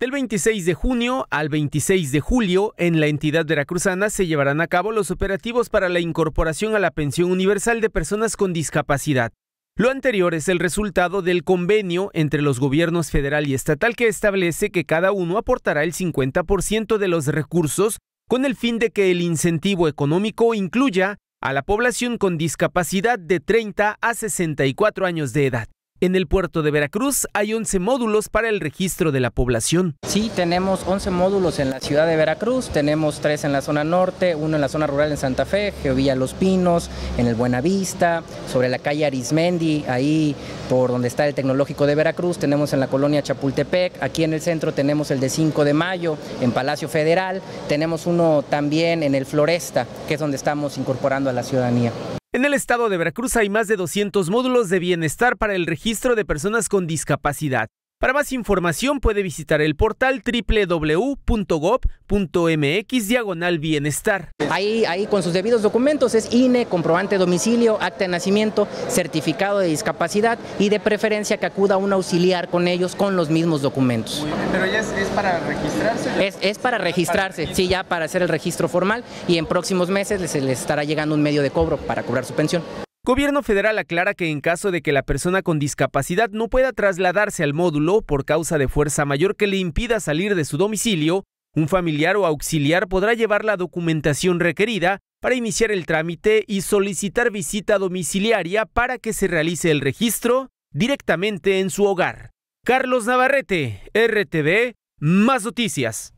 Del 26 de junio al 26 de julio, en la entidad veracruzana se llevarán a cabo los operativos para la incorporación a la pensión universal de personas con discapacidad. Lo anterior es el resultado del convenio entre los gobiernos federal y estatal que establece que cada uno aportará el 50% de los recursos con el fin de que el incentivo económico incluya a la población con discapacidad de 30 a 64 años de edad. En el puerto de Veracruz hay 11 módulos para el registro de la población. Sí, tenemos 11 módulos en la ciudad de Veracruz, tenemos 3 en la zona norte, uno en la zona rural en Santa Fe, Geovilla Los Pinos, en el Buenavista, sobre la calle Arismendi, ahí por donde está el Tecnológico de Veracruz, tenemos en la colonia Chapultepec, aquí en el centro tenemos el de 5 de mayo, en Palacio Federal, tenemos uno también en el Floresta, que es donde estamos incorporando a la ciudadanía. En el estado de Veracruz hay más de 200 módulos de bienestar para el registro de personas con discapacidad. Para más información puede visitar el portal www.gov.mx diagonal bienestar. Ahí, ahí con sus debidos documentos es INE, comprobante de domicilio, acta de nacimiento, certificado de discapacidad y de preferencia que acuda un auxiliar con ellos con los mismos documentos. Pero ya es, para registrarse. Es, para registrarse, sí, ya para hacer el registro formal y en próximos meses les estará llegando un medio de cobro para cobrar su pensión. Gobierno federal aclara que en caso de que la persona con discapacidad no pueda trasladarse al módulo por causa de fuerza mayor que le impida salir de su domicilio, un familiar o auxiliar podrá llevar la documentación requerida para iniciar el trámite y solicitar visita domiciliaria para que se realice el registro directamente en su hogar. Carlos Navarrete, RTV, más noticias.